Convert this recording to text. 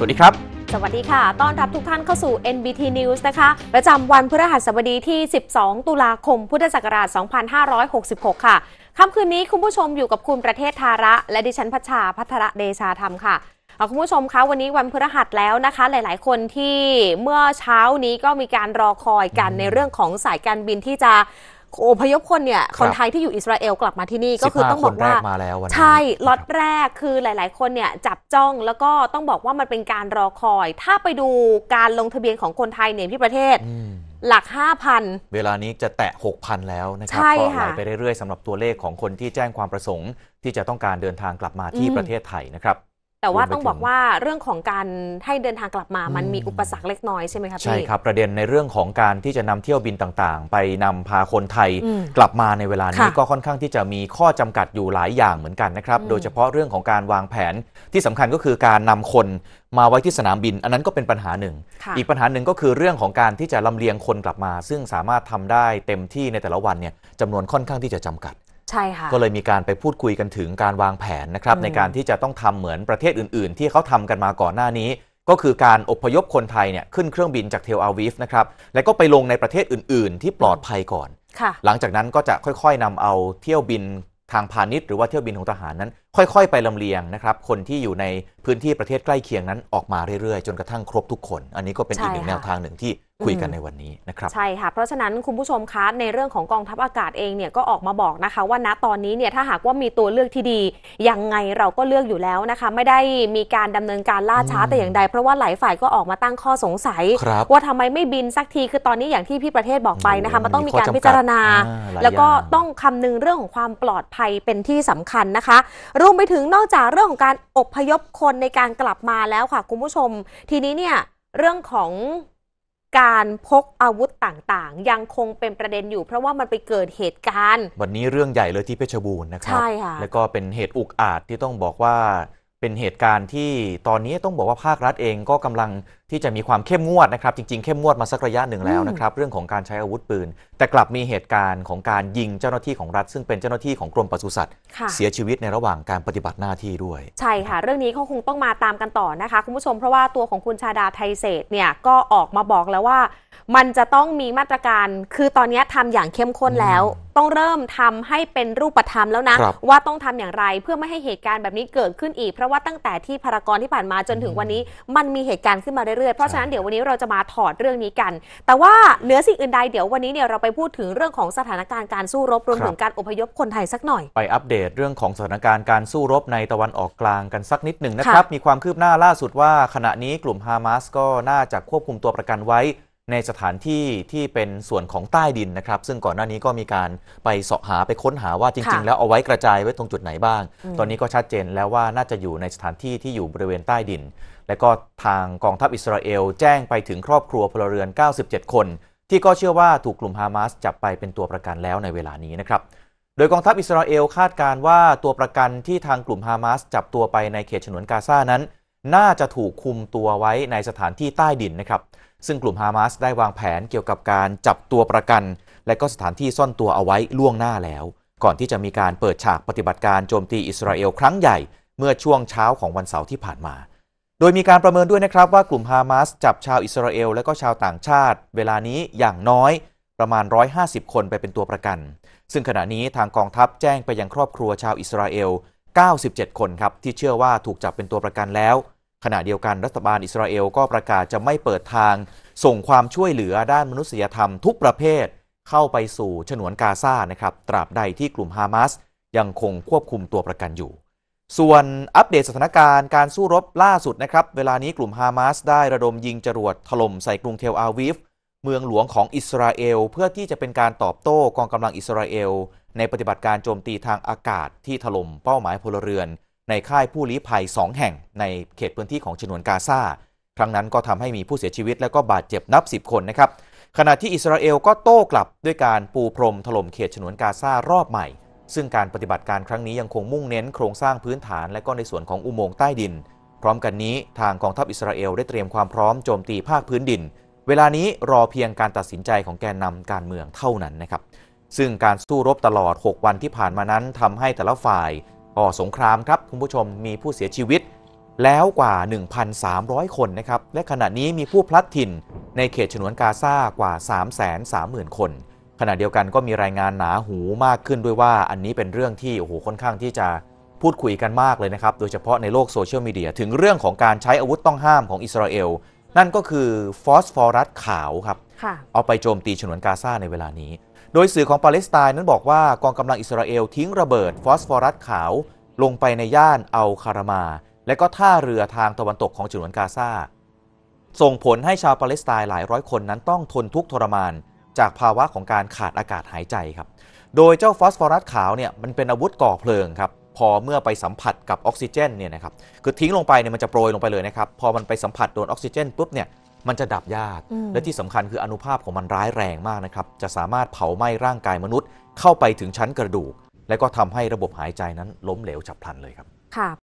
สวัสดีครับ สวัสดีค่ะ ต้อนรับทุกท่านเข้าสู่ NBT News นะคะ ประจำวันพฤหัสบดีที่ 12 ตุลาคม พุทธศักราช 2566 ค่ะ ค่ำคืนนี้คุณผู้ชมอยู่กับคุณประเทศทาระ และดิฉันพัชชาพัทระเดชาธรรมค่ะ คุณผู้ชมคะ วันนี้วันพฤหัสแล้วนะคะ หลาย ๆ คนที่เมื่อเช้านี้ก็มีการรอคอยกันในเรื่องของสายการบินที่จะโอพยพคนเนี่ยคนไทยที่อยู่อิสราเอลกลับมาที่นี่ก็คือต้องบอกว่า ใช่ล็อตแรกคือหลาย ๆคนเนี่ยจับจ้องแล้วก็ต้องบอกว่ามันเป็นการรอคอยถ้าไปดูการลงทะเบียนของคนไทยเนี่ยที่ประเทศหลัก 5,000 เวลานี้จะแตะ 6,000 แล้วนะครับช่ค่ะไปเรื่อย ๆสำหรับตัวเลขของคนที่แจ้งความประสงค์ ที่จะต้องการเดินทางกลับมาที่ประเทศไทยนะครับแต่ว่าต้องบอกว่าเรื่องของการให้เดินทางกลับมามันมีอุปสรรคเล็กน้อยใช่ไหมครับใช่ครับ ประเด็นในเรื่องของการที่จะนำเที่ยวบินต่างๆ ไปนำพาคนไทยกลับมาในเวลานี้ก็ค่อนข้างที่จะมีข้อจำกัดอยู่หลายอย่างเหมือนกันนะครับโดยเฉพาะเรื่องของการวางแผนที่สำคัญก็คือการนำคนมาไว้ที่สนามบิน อันนั้นก็เป็นปัญหาหนึ่ง อีกปัญหาหนึ่งก็คือเรื่องของการที่จะลำเลียงคนกลับมา ซึ่งสามารถทำได้เต็มที่ในแต่ละวันเนี่ยจำนวนค่อนข้างที่จะจำกัดช่ค่ะก็เลยมีการไปพูดคุยกันถึงการวางแผนนะครับในการที่จะต้องทำเหมือนประเทศอื่น ๆ ที่เขาทำกันมาก่อนหน้านี้ ก็คือการอพยพคนไทยเนี่ยขึ้นเครื่องบินจากเทลอาวิฟนะครับแล้วก็ไปลงในประเทศอื่นๆ ที่ปลอดภัยก่อน หลังจากนั้นก็จะค่อยๆนำเอาเที่ยวบินทางพาณิชย์หรือว่าเที่ยวบินของทหารนั้นค่อยๆ ไปลำเลียงนะครับ คนที่อยู่ในพื้นที่ประเทศใกล้เคียงนั้นออกมาเรื่อยๆ จนกระทั่งครบทุกคน อันนี้ก็เป็นอีกหนึ่งแนวทางหนึ่งที่คุยกันในวันนี้นะครับใช่ค่ะเพราะฉะนั้นคุณผู้ชมคะในเรื่องของกองทัพอากาศเองเนี่ยก็ออกมาบอกนะคะ ว่าณตอนนี้เนี่ยถ้าหากว่ามีตัวเลือกที่ดียังไงเราก็เลือกอยู่แล้วนะคะไม่ได้มีการดำเนินการล่าช้าแต่อย่างใด เพราะว่าหลายฝ่ายก็ออกมาตั้งข้อสงสัยว่าทำไมไม่บินสักทีคือตอนนี้อย่างที่พี่ประเทศบอกไปนะคะมันต้องมีการพิจารณา แล้วก็ต้องคำนึงเรื่องของความปลอดภัยเป็นที่สำคัญนะคะรวมไปถึงนอกจากเรื่องของการอบพยพคนในการกลับมาแล้วค่ะ คุณผู้ชมทีนี้เนี่ยเรื่องของการพกอาวุธต่างๆ ยังคงเป็นประเด็นอยู่ เพราะว่ามันไปเกิดเหตุการณ์ วันนี้เรื่องใหญ่เลยที่เพชรบูรณ์นะครับใช่ค่ะแล้วก็เป็นเหตุอุกอาจที่ต้องบอกว่าเป็นเหตุการณ์ที่ตอนนี้ต้องบอกว่าภาครัฐเองก็กำลังที่จะมีความเข้มงวดนะครับ จริงๆเข้มงวดมาสักระยะหนึ่งแล้วนะครับเรื่องของการใช้อาวุธปืน แต่กลับมีเหตุการณ์ของการยิงเจ้าหน้าที่ของรัฐ ซึ่งเป็นเจ้าหน้าที่ของกรมปศุสัตว์ เสียชีวิตในระหว่างการปฏิบัติหน้าที่ด้วย ใช่ค่ะ เรื่องนี้เขาคงต้องมาตามกันต่อนะคะคุณผู้ชมเพราะว่าตัวของคุณชาดาไทเศษเนี่ยก็ออกมาบอกแล้วว่า มันจะต้องมีมาตรการคือตอนนี้ทำอย่างเข้มข้นแล้ว ต้องเริ่มทำให้เป็นรูปธรรมแล้วนะ ว่าต้องทำอย่างไรเพื่อไม่ให้เหตุการณ์แบบนี้เกิดขึ้นอีก เพราะว่าตั้งแต่ที่พารากอนที่ผ่านมาจนถึงวันนี้ มันมีเหตุการณ์ขึ้นมาเรื่อยเรื่อยๆเพราะฉะนั้นเดี๋ยววันนี้เราจะมาถอดเรื่องนี้กัน แต่ว่าเหนือสิ่งอื่นใดเดี๋ยววันนี้เนี่ยเราไปพูดถึงเรื่องของสถานการณ์การสู้รบรวมถึงการอพยพคนไทยสักหน่อย ไปอัปเดตเรื่องของสถานการณ์การสู้รบในตะวันออกกลางกันสักนิดหนึ่งนะครับ มีความคืบหน้าล่าสุดว่าขณะนี้กลุ่มฮามาสก็น่าจะควบคุมตัวประกันไว้ในสถานที่ที่เป็นส่วนของใต้ดินนะครับ ซึ่งก่อนหน้านี้ก็มีการไปเสาะหาไปค้นหาว่าจริง ๆ แล้วเอาไว้กระจายไว้ตรงจุดไหนบ้าง ตอนนี้ก็ชัดเจนแล้วว่าน่าจะอยู่ในสถานที่ที่อยู่บริเวณใต้ดิน และก็ทางกองทัพอิสราเอลแจ้งไปถึงครอบครัวพลเรือน 97 คน ที่ก็เชื่อว่าถูกกลุ่มฮามาสจับไปเป็นตัวประกันแล้วในเวลานี้นะครับโดยกองทัพอิสราเอลคาดการว่าตัวประกันที่ทางกลุ่มฮามาสจับตัวไปในเขตฉนวนกาซานั้น น่าจะถูกคุมตัวไว้ในสถานที่ใต้ดินนะครับซึ่งกลุ่มฮามาส ได้วางแผนเกี่ยวกับการจับตัวประกันและก็สถานที่ซ่อนตัวเอาไว้ล่วงหน้าแล้ว ก่อนที่จะมีการเปิดฉากปฏิบัติการโจมตีอิสราเอลครั้งใหญ่เมื่อช่วงเช้าของวันเสาร์ที่ผ่านมา โดยมีการประเมินด้วยนะครับว่ากลุ่มฮามาสจับชาวอิสราเอลและก็ชาวต่างชาติ เวลานี้อย่างน้อยประมาณ 150 คนไปเป็นตัวประกัน ซึ่งขณะนี้ทางกองทัพแจ้งไปยังครอบครัวชาวอิสราเอล 97 คนครับที่เชื่อว่าถูกจับเป็นตัวประกันแล้วขณะเดียวกัน รัฐบาลอิสราเอลก็ประกาศจะไม่เปิดทางส่งความช่วยเหลือด้านมนุษยธรรมทุกประเภท เข้าไปสู่ฉนวนกาซานะครับ ตราบใดที่กลุ่มฮามาส ยังคงควบคุมตัวประกันอยู่ ส่วนอัปเดตสถานการณ์การสู้รบล่าสุดนะครับ เวลานี้กลุ่มฮามาสได้ระดมยิงจรวดถล่มใส่กรุงเทลอาวิฟเมืองหลวงของอิสราเอล เพื่อที่จะเป็นการตอบโต้กองกำลังอิสราเอล ในปฏิบัติการโจมตีทางอากาศที่ถล่มเป้าหมายพลเรือนในค่ายผู้ลี้ภัย 2 แห่งในเขตพื้นที่ของฉนวนกาซา ครั้งนั้นก็ทำให้มีผู้เสียชีวิตและก็บาดเจ็บนับ 10 คนนะครับ ขณะที่อิสราเอลก็โต้กลับด้วยการปูพรมถล่มเขตฉนวนกาซารอบใหม่ ซึ่งการปฏิบัติการครั้งนี้ยังคงมุ่งเน้นโครงสร้างพื้นฐาน และก็ในส่วนของอุโมงค์ใต้ดิน พร้อมกันนี้ทางกองทัพอิสราเอลได้เตรียมความพร้อมโจมตีภาคพื้นดิน เวลานี้รอเพียงการตัดสินใจของแกนนำการเมืองเท่านั้นนะครับ ซึ่งการสู้รบตลอด 6 วันที่ผ่านมานั้นทำให้แต่ละฝ่ายก่อสงครามครับคุณผู้ชมมีผู้เสียชีวิตแล้วกว่า 1,300 คนนะครับและขณะนี้มีผู้พลัดถิ่นในเขตฉนวนกาซากว่า 330,000 คน ขณะเดียวกันก็มีรายงานหนาหูมากขึ้นด้วยว่าอันนี้เป็นเรื่องที่โอ้โหค่อนข้างที่จะพูดคุยกันมากเลยนะครับ โดยเฉพาะในโลกโซเชียลมีเดีย ถึงเรื่องของการใช้อาวุธต้องห้ามของอิสราเอล นั่นก็คือฟอสฟอรัสขาวครับเอาไปโจมตีฉนวนกาซาในเวลานี้โดยสื่อของปาเลสไตน์นั้นบอกว่ากองกำลังอิสราเอลทิ้งระเบิดฟอสฟอรัสขาวลงไปในย่านอัลคารมา และก็ท่าเรือทางตะวันตกของฉนวนกาซาส่งผลให้ชาวปาเลสไตน์หลายร้อยคน นั้นต้องทนทุกข์ทรมานจากภาวะของการขาดอากาศหายใจครับโดยเจ้าฟอสฟอรัสขาวเนี่ยมันเป็นอาวุธก่อเพลิงครับพอเมื่อไปสัมผัสกับออกซิเจนเนี่ยนะครับคือทิ้งลงไปเนี่ยมันจะโปรยลงไปเลยนะครับพอมันไปสัมผัสโดนออกซิเจนปุ๊บเนี่ยมันจะดับยาก และที่สำคัญคืออนุภาพของมันร้ายแรงมากนะครับ จะสามารถเผาไหม้ร่างกายมนุษย์เข้าไปถึงชั้นกระดูก และก็ทำให้ระบบหายใจนั้นล้มเหลวฉับพลันเลยครับ ค่ะ